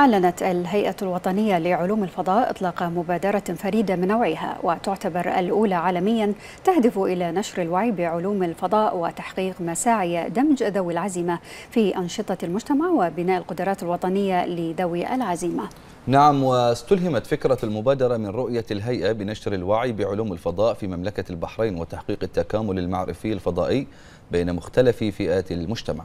أعلنت الهيئة الوطنية لعلوم الفضاء إطلاق مبادرة فريدة من نوعها وتعتبر الأولى عالميا تهدف إلى نشر الوعي بعلوم الفضاء وتحقيق مساعي دمج ذوي العزيمة في أنشطة المجتمع وبناء القدرات الوطنية لذوي العزيمة نعم واستلهمت فكرة المبادرة من رؤية الهيئة بنشر الوعي بعلوم الفضاء في مملكة البحرين وتحقيق التكامل المعرفي الفضائي بين مختلف فئات المجتمع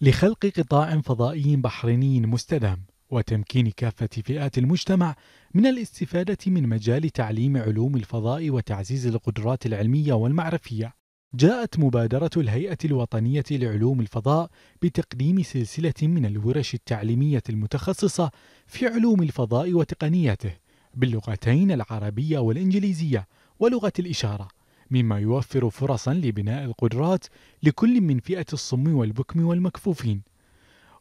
لخلق قطاع فضائي بحريني مستدام وتمكين كافة فئات المجتمع من الاستفادة من مجال تعليم علوم الفضاء وتعزيز القدرات العلمية والمعرفية. جاءت مبادرة الهيئة الوطنية لعلوم الفضاء بتقديم سلسلة من الورش التعليمية المتخصصة في علوم الفضاء وتقنياته باللغتين العربية والإنجليزية ولغة الإشارة مما يوفر فرصا لبناء القدرات لكل من فئة الصم والبكم والمكفوفين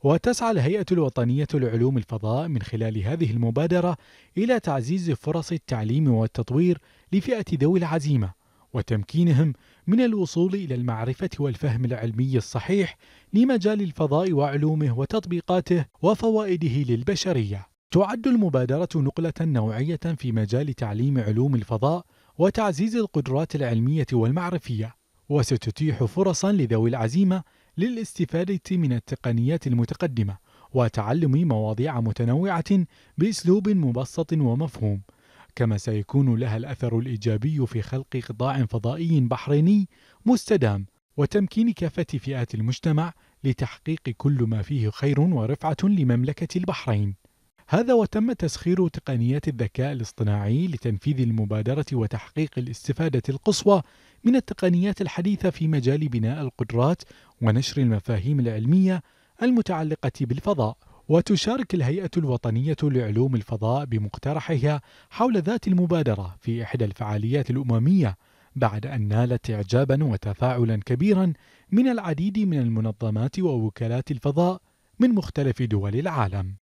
وتسعى الهيئة الوطنية لعلوم الفضاء من خلال هذه المبادرة إلى تعزيز فرص التعليم والتطوير لفئة ذوي العزيمة وتمكينهم من الوصول إلى المعرفة والفهم العلمي الصحيح لمجال الفضاء وعلومه وتطبيقاته وفوائده للبشرية. تعد المبادرة نقلة نوعية في مجال تعليم علوم الفضاء وتعزيز القدرات العلمية والمعرفية وستتيح فرصا لذوي العزيمة للاستفادة من التقنيات المتقدمة وتعلم مواضيع متنوعة بأسلوب مبسط ومفهوم كما سيكون لها الأثر الإيجابي في خلق قطاع فضائي بحريني مستدام وتمكين كافة فئات المجتمع لتحقيق كل ما فيه خير ورفعة لمملكة البحرين هذا وتم تسخير تقنيات الذكاء الاصطناعي لتنفيذ المبادرة وتحقيق الاستفادة القصوى من التقنيات الحديثة في مجال بناء القدرات ونشر المفاهيم العلمية المتعلقة بالفضاء. وتشارك الهيئة الوطنية لعلوم الفضاء بمقترحها حول ذات المبادرة في إحدى الفعاليات الأممية بعد أن نالت إعجابا وتفاعلا كبيرا من العديد من المنظمات ووكالات الفضاء من مختلف دول العالم